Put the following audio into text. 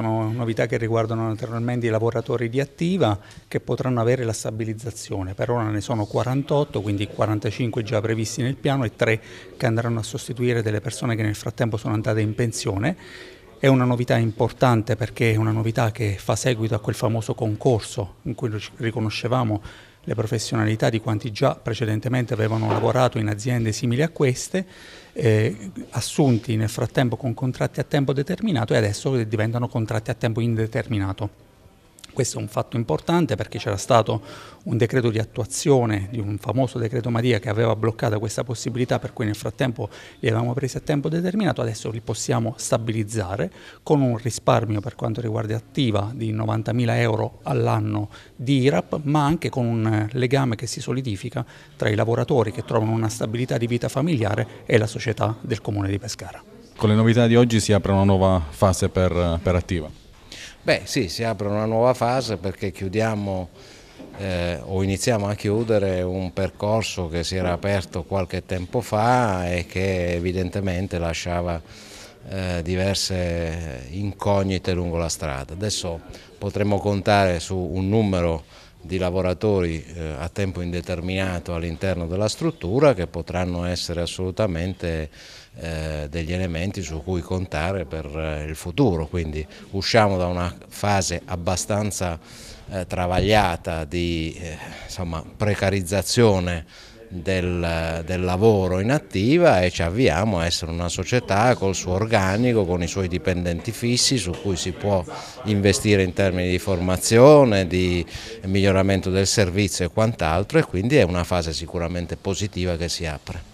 sono novità che riguardano naturalmente i lavoratori di attiva che potranno avere la stabilizzazione, per ora ne sono 48, quindi 45 già previsti nel piano e 3 che andranno a sostituire delle persone che nel frattempo sono andate in pensione. È una novità importante perché è una novità che fa seguito a quel famoso concorso in cui riconoscevamo le professionalità di quanti già precedentemente avevano lavorato in aziende simili a queste eh, assunti nel frattempo con contratti a tempo determinato e adesso diventano contratti a tempo indeterminato. Questo è un fatto importante perché c'era stato un decreto di attuazione di un famoso decreto Maria che aveva bloccato questa possibilità, per cui nel frattempo li avevamo presi a tempo determinato, adesso li possiamo stabilizzare con un risparmio per quanto riguarda attiva di 90.000 euro all'anno di IRAP, ma anche con un legame che si solidifica tra i lavoratori che trovano una stabilità di vita familiare e la società del Comune di Pescara. Con le novità di oggi si apre una nuova fase per, per attiva. Beh sì, si apre una nuova fase perché chiudiamo eh, o iniziamo a chiudere un percorso che si era aperto qualche tempo fa e che evidentemente lasciava eh, diverse incognite lungo la strada. Adesso potremmo contare su un numero di lavoratori eh, a tempo indeterminato all'interno della struttura che potranno essere assolutamente eh, degli elementi su cui contare per eh, il futuro, quindi usciamo da una fase abbastanza travagliata di insomma, precarizzazione del, del, lavoro in attiva e ci avviamo a essere una società col suo organico, con i suoi dipendenti fissi su cui si può investire in termini di formazione, di miglioramento del servizio e quant'altro e quindi è una fase sicuramente positiva che si apre.